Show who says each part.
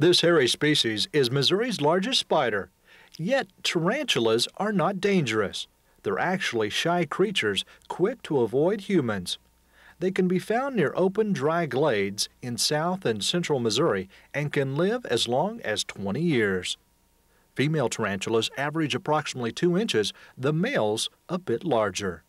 Speaker 1: This hairy species is Missouri's largest spider, yet tarantulas are not dangerous. They're actually shy creatures quick to avoid humans. They can be found near open, dry glades in south and central Missouri and can live as long as 20 years. Female tarantulas average approximately 2 inches, the males a bit larger.